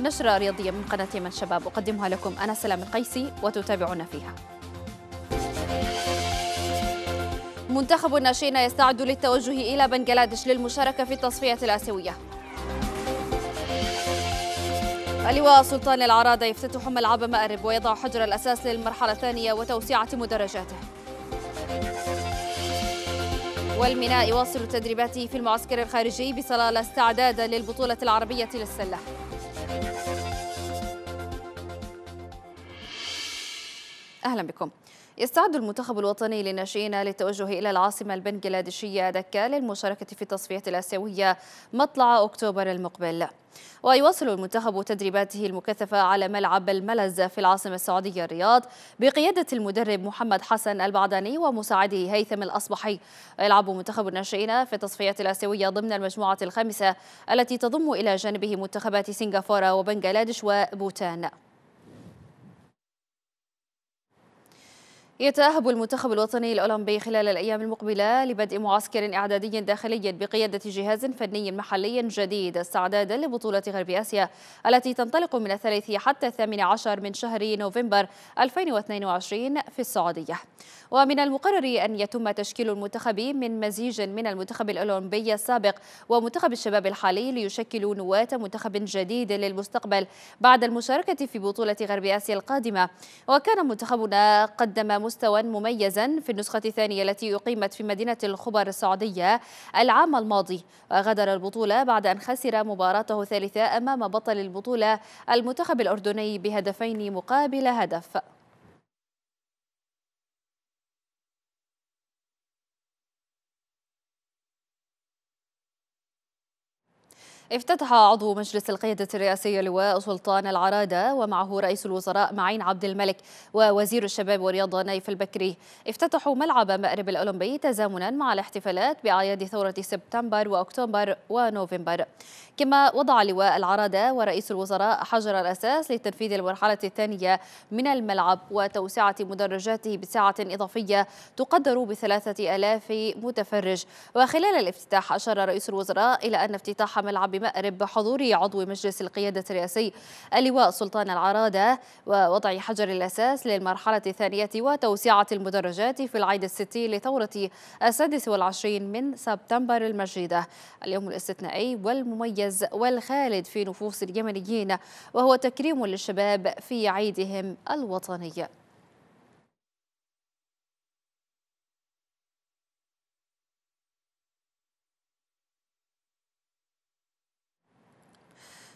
نشرة رياضية من قناة يمن شباب أقدمها لكم أنا سلام القيسي وتتابعونا فيها منتخب الناشئين يستعد للتوجه إلى بنغلاديش للمشاركة في التصفية الآسيوية اللواء سلطان العرادة يفتتح ملعب مأرب ويضع حجر الأساس للمرحلة الثانية وتوسيعة مدرجاته والميناء يواصل تدريباته في المعسكر الخارجي بصلالة استعدادا للبطولة العربية للسلة أهلا بكم يستعد المنتخب الوطني للناشئين للتوجه إلى العاصمة البنغلاديشية دكا للمشاركة في التصفية الآسيوية مطلع أكتوبر المقبل ويواصل المنتخب تدريباته المكثفة على ملعب الملز في العاصمة السعودية الرياض بقيادة المدرب محمد حسن البعداني ومساعده هيثم الأصبحي يلعب منتخب الناشئين في التصفية الآسيوية ضمن المجموعة الخامسة التي تضم إلى جانبه منتخبات سنغافورة وبنغلاديش وبوتان يتأهب المنتخب الوطني الأولمبي خلال الأيام المقبلة لبدء معسكر إعدادي داخلي بقيادة جهاز فني محلي جديد استعدادا لبطولة غرب آسيا التي تنطلق من الثالث حتى الثامن عشر من شهر نوفمبر 2022 في السعودية ومن المقرر أن يتم تشكيل المنتخب من مزيج من المنتخب الأولمبي السابق ومنتخب الشباب الحالي ليشكلوا نواة منتخب جديد للمستقبل بعد المشاركة في بطولة غرب آسيا القادمة وكان منتخبنا قدم مستوى مميزا في النسخة الثانية التي أقيمت في مدينة الخبر السعودية العام الماضي وغادر البطولة بعد أن خسر مباراته الثالثة أمام بطل البطولة المنتخب الأردني بهدفين مقابل هدف افتتح عضو مجلس القيادة الرئاسية لواء سلطان العرادة ومعه رئيس الوزراء معين عبد الملك ووزير الشباب والرياضة نايف البكري افتتحوا ملعب مأرب الأولمبي تزامنا مع الاحتفالات بأعياد ثورة سبتمبر وأكتوبر ونوفمبر كما وضع لواء العرادة ورئيس الوزراء حجر الأساس لتنفيذ المرحلة الثانية من الملعب وتوسعة مدرجاته بسعة إضافية تقدر بثلاثة آلاف متفرج وخلال الافتتاح أشار رئيس الوزراء إلى أن افتتاح ملعب بمأرب بحضور عضو مجلس القيادة الرئاسي اللواء سلطان العرادة ووضع حجر الأساس للمرحلة الثانية وتوسعة المدرجات في العيد الستي لثورة السادس والعشرين من سبتمبر المجيدة اليوم الاستثنائي والمميز والخالد في نفوس اليمنيين وهو تكريم للشباب في عيدهم الوطني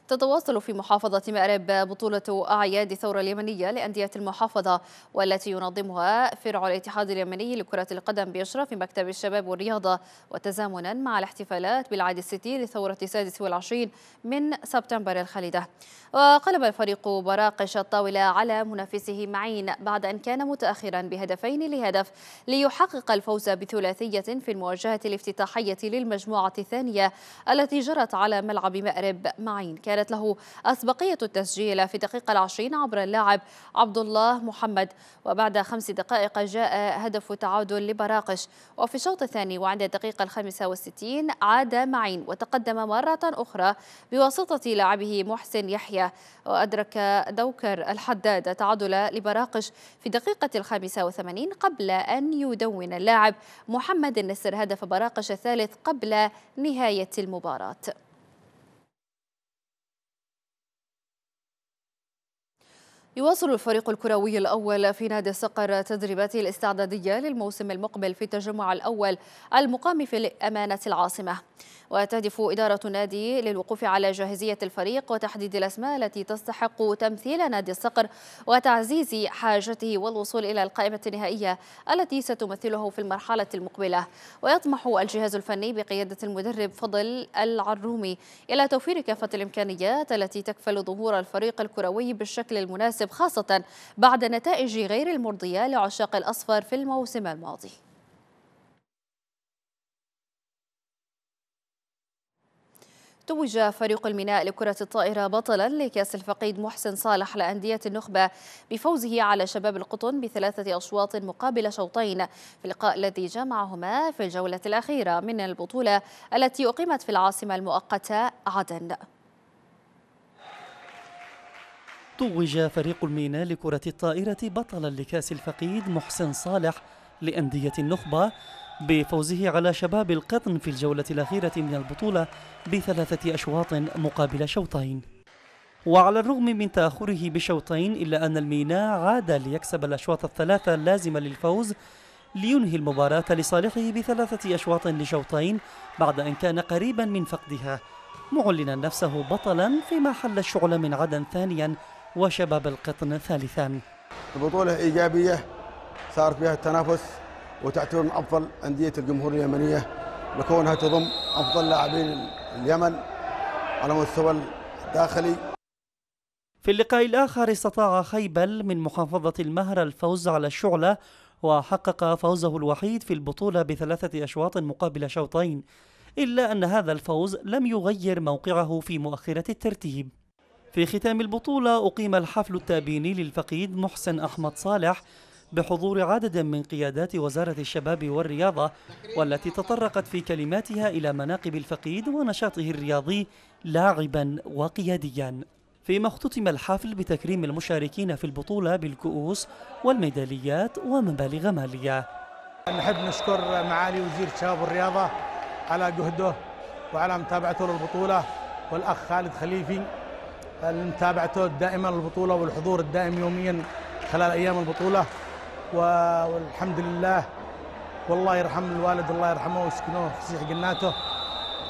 تتواصل في محافظة مأرب بطولة أعياد الثورة اليمنية لأندية المحافظة والتي ينظمها فرع الاتحاد اليمني لكرة القدم بإشراف مكتب الشباب والرياضة وتزامنا مع الاحتفالات بالعيد الستين لثورة السادس والعشرين من سبتمبر الخالدة وقلب الفريق براقش الطاولة على منافسه معين بعد أن كان متأخرا بهدفين لهدف ليحقق الفوز بثلاثية في المواجهة الافتتاحية للمجموعة الثانية التي جرت على ملعب مأرب معين كان كانت له أسبقية التسجيل في الدقيقة العشرين عبر اللاعب عبد الله محمد وبعد خمس دقائق جاء هدف تعادل لبراقش وفي الشوط الثاني وعند الدقيقة الخامسة والستين عاد معين وتقدم مرة أخرى بواسطة لاعبه محسن يحيى وأدرك دوكر الحداد تعادل لبراقش في دقيقة الخامسة وثمانين قبل أن يدون اللاعب محمد النسر هدف براقش الثالث قبل نهاية المباراة يواصل الفريق الكروي الأول في نادي صقر تدريباته الاستعدادية للموسم المقبل في التجمع الأول المقام في أمانة العاصمة وتهدف إدارة النادي للوقوف على جاهزية الفريق وتحديد الأسماء التي تستحق تمثيل نادي الصقر وتعزيز حاجته والوصول إلى القائمة النهائية التي ستمثله في المرحلة المقبلة ويطمح الجهاز الفني بقيادة المدرب فضل العرومي إلى توفير كافة الإمكانيات التي تكفل ظهور الفريق الكروي بالشكل المناسب خاصة بعد نتائج غير المرضية لعشاق الأصفر في الموسم الماضي توج فريق الميناء لكرة الطائرة بطلا لكأس الفقيد محسن صالح لأندية النخبة بفوزه على شباب القطن بثلاثة أشواط مقابل شوطين في اللقاء الذي جمعهما في الجولة الأخيرة من البطولة التي أقيمت في العاصمة المؤقتة عدن توج فريق الميناء لكرة الطائرة بطلا لكأس الفقيد محسن صالح لأندية النخبة بفوزه على شباب القطن في الجولة الأخيرة من البطولة بثلاثة أشواط مقابل شوطين وعلى الرغم من تأخره بشوطين إلا أن الميناء عاد ليكسب الأشواط الثلاثة اللازمة للفوز لينهي المباراة لصالحه بثلاثة أشواط لشوطين بعد أن كان قريبا من فقدها معلنا نفسه بطلا فيما حل الشعلة من عدن ثانيا وشباب القطن ثالثا البطولة إيجابية صار فيها التنافس وتعتبر من افضل انديه الجمهوريه اليمنيه لكونها تضم افضل لاعبين اليمن على مستوى الداخلي في اللقاء الآخر استطاع خيبل من محافظة المهر الفوز على الشعلة وحقق فوزه الوحيد في البطولة بثلاثة أشواط مقابل شوطين إلا أن هذا الفوز لم يغير موقعه في مؤخرة الترتيب في ختام البطولة أقيم الحفل التابيني للفقيد محسن أحمد صالح بحضور عدد من قيادات وزارة الشباب والرياضة والتي تطرقت في كلماتها إلى مناقب الفقيد ونشاطه الرياضي لاعبا وقياديا فيما اختتم الحفل بتكريم المشاركين في البطولة بالكؤوس والميداليات ومبالغ مالية نحب نشكر معالي وزير الشباب والرياضة على جهده وعلى متابعته للبطولة والأخ خالد خليفي المتابعته الدائمة للبطولة والحضور الدائم يوميا خلال أيام البطولة والحمد لله والله يرحم الوالد الله يرحمه ويسكنه فسيح جناته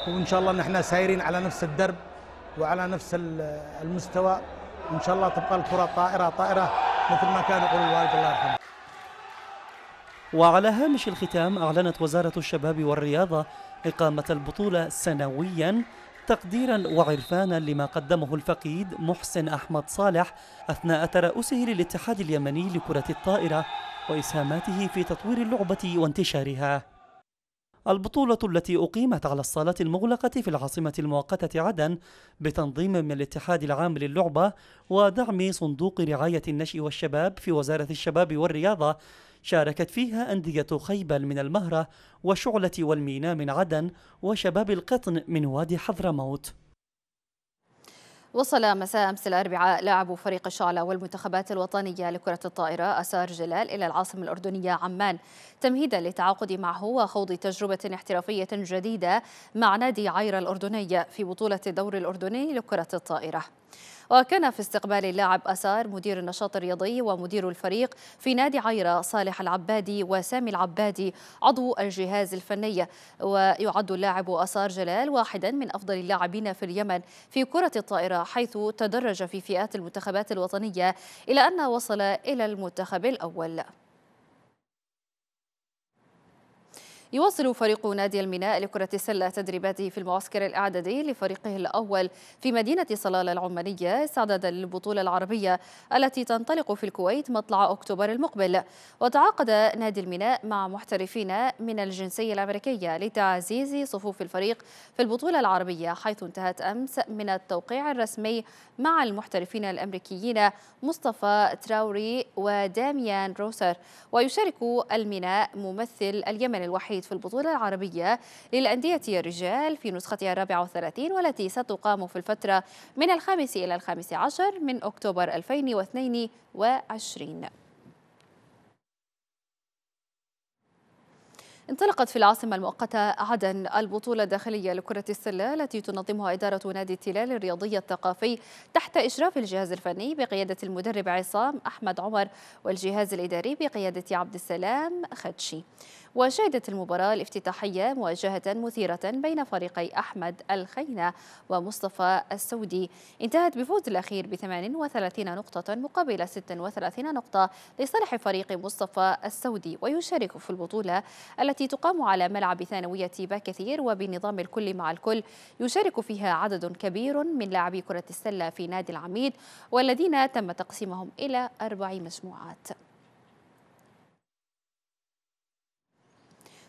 وان شاء الله نحن سايرين على نفس الدرب وعلى نفس المستوى ان شاء الله تبقى الكره طائره طائره مثل ما كان يقول الوالد الله يرحمه وعلى هامش الختام أعلنت وزارة الشباب والرياضة إقامة البطولة سنوياً تقديرا وعرفانا لما قدمه الفقيد محسن أحمد صالح أثناء ترأسه للاتحاد اليمني لكرة الطائرة وإسهاماته في تطوير اللعبة وانتشارها البطولة التي أقيمت على الصالة المغلقة في العاصمة المؤقتة عدن بتنظيم من الاتحاد العام للعبة ودعم صندوق رعاية النشء والشباب في وزارة الشباب والرياضة شاركت فيها أندية خيبل من المهرة وشعلة والمينا من عدن وشباب القطن من وادي حضرموت وصل مساء أمس الأربعاء لاعب فريق الشعلة والمنتخبات الوطنية لكرة الطائرة أسار جلال إلى العاصمة الأردنية عمان تمهيدا للتعاقد معه وخوض تجربة احترافية جديدة مع نادي عير الأردني في بطولة الدور الأردني لكرة الطائرة وكان في استقبال اللاعب أسار مدير النشاط الرياضي ومدير الفريق في نادي عيرة صالح العبادي وسامي العبادي عضو الجهاز الفني ويعد اللاعب أسار جلال واحدا من أفضل اللاعبين في اليمن في كرة الطائرة حيث تدرج في فئات المنتخبات الوطنية إلى أن وصل إلى المنتخب الأول يواصل فريق نادي الميناء لكرة السلة تدريباته في المعسكر الإعدادي لفريقه الأول في مدينة صلالة العمانية استعدادا للبطولة العربية التي تنطلق في الكويت مطلع أكتوبر المقبل وتعاقد نادي الميناء مع محترفين من الجنسية الأمريكية لتعزيز صفوف الفريق في البطولة العربية حيث انتهت أمس من التوقيع الرسمي مع المحترفين الأمريكيين مصطفى تراوري وداميان روسر ويشارك الميناء ممثل اليمن الوحيد في البطولة العربية للأندية الرجال في نسختها الرابعة والثلاثين والتي ستقام في الفترة من الخامس إلى الخامس عشر من أكتوبر 2022 انطلقت في العاصمة المؤقتة عدن البطولة الداخلية لكرة السلة التي تنظمها إدارة نادي التلال الرياضي الثقافي تحت إشراف الجهاز الفني بقيادة المدرب عصام أحمد عمر والجهاز الإداري بقيادة عبد السلام خدشي وشهدت المباراة الافتتاحية مواجهة مثيرة بين فريقي أحمد الخينة ومصطفى السودي انتهت بفوز الأخير ب 38 نقطة مقابل 36 نقطة لصالح فريق مصطفى السودي ويشارك في البطولة التي تقام على ملعب ثانوية باكثير وبنظام الكل مع الكل يشارك فيها عدد كبير من لاعبي كرة السلة في نادي العميد والذين تم تقسيمهم إلى أربع مجموعات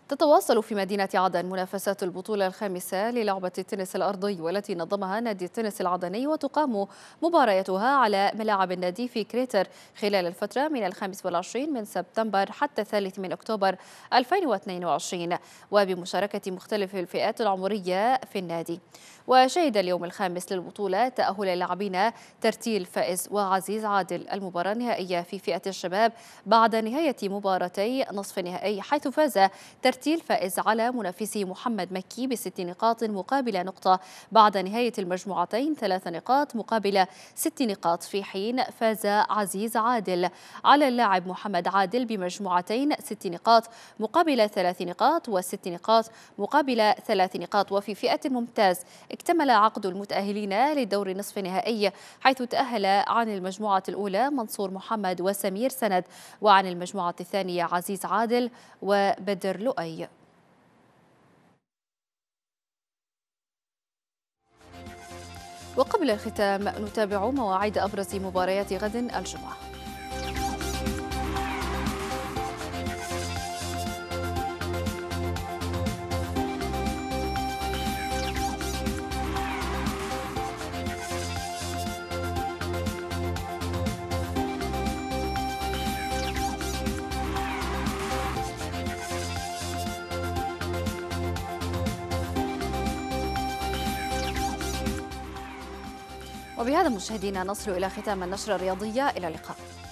تتواصل في مدينة عدن منافسات البطولة الخامسة للعبة التنس الأرضي والتي نظمها نادي التنس العدني وتقام مباريتها على ملاعب النادي في كريتر خلال الفترة من 25 من سبتمبر حتى 3 من أكتوبر 2022 وبمشاركة مختلف الفئات العمرية في النادي وشهد اليوم الخامس للبطولة تأهل اللاعبين ترتيل فائز وعزيز عادل المباراة النهائية في فئة الشباب بعد نهاية مباراتي نصف النهائي حيث فاز ترتيل الترتيل فائز على منافسه محمد مكي بست نقاط مقابل نقطة بعد نهاية المجموعتين ثلاث نقاط مقابل ست نقاط في حين فاز عزيز عادل على اللاعب محمد عادل بمجموعتين ست نقاط مقابل ثلاث نقاط وست نقاط مقابل ثلاث نقاط وفي فئة ممتاز اكتمل عقد المتأهلين لدور نصف نهائي حيث تأهل عن المجموعة الأولى منصور محمد وسمير سند وعن المجموعة الثانية عزيز عادل وبدر لؤي دبي وقبل الختام نتابع مواعيد أبرز مباريات غد الجمعة وبهذا مشاهدينا نصل إلى ختام النشرة الرياضية إلى اللقاء